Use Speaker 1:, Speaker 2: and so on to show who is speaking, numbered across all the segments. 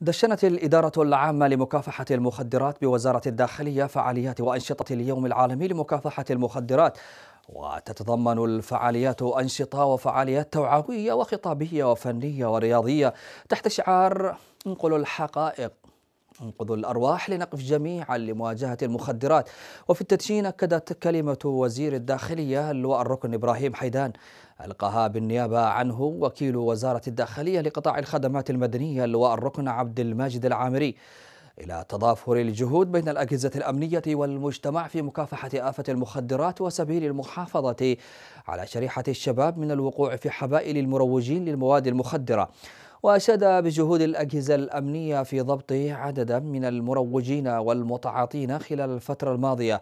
Speaker 1: دشنت الإدارة العامة لمكافحة المخدرات بوزارة الداخلية فعاليات وأنشطة اليوم العالمي لمكافحة المخدرات وتتضمن الفعاليات أنشطة وفعاليات توعوية وخطابية وفنية ورياضية تحت شعار انقلوا الحقائق انقذوا الأرواح لنقف جميعا لمواجهة المخدرات وفي التدشين أكدت كلمة وزير الداخلية اللواء الركن إبراهيم حيدان ألقاها بالنيابة عنه وكيل وزارة الداخلية لقطاع الخدمات المدنية اللواء الركن عبد الماجد العامري إلى تضافر الجهود بين الأجهزة الأمنية والمجتمع في مكافحة آفة المخدرات وسبيل المحافظة على شريحة الشباب من الوقوع في حبائل المروجين للمواد المخدرة وأشاد بجهود الأجهزة الأمنية في ضبط عددا من المروجين والمتعاطين خلال الفترة الماضية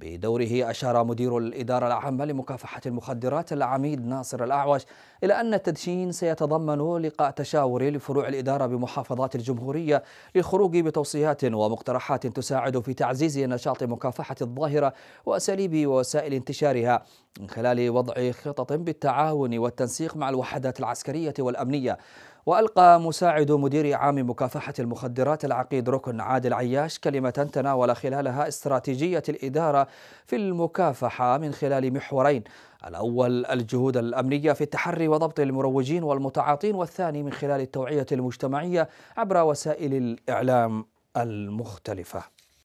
Speaker 1: بدوره أشار مدير الإدارة العامة لمكافحة المخدرات العميد ناصر الاعوج إلى أن التدشين سيتضمن لقاء تشاوري لفروع الإدارة بمحافظات الجمهورية للخروج بتوصيات ومقترحات تساعد في تعزيز نشاط مكافحة الظاهرة وأساليب ووسائل انتشارها من خلال وضع خطط بالتعاون والتنسيق مع الوحدات العسكرية والأمنية وألقى مساعد مدير عام مكافحة المخدرات العقيد ركن عادل عياش كلمة تناول خلالها استراتيجية الإدارة في المكافحة من خلال محورين الأول الجهود الأمنية في التحري وضبط المروجين والمتعاطين والثاني من خلال التوعية المجتمعية عبر وسائل الإعلام المختلفة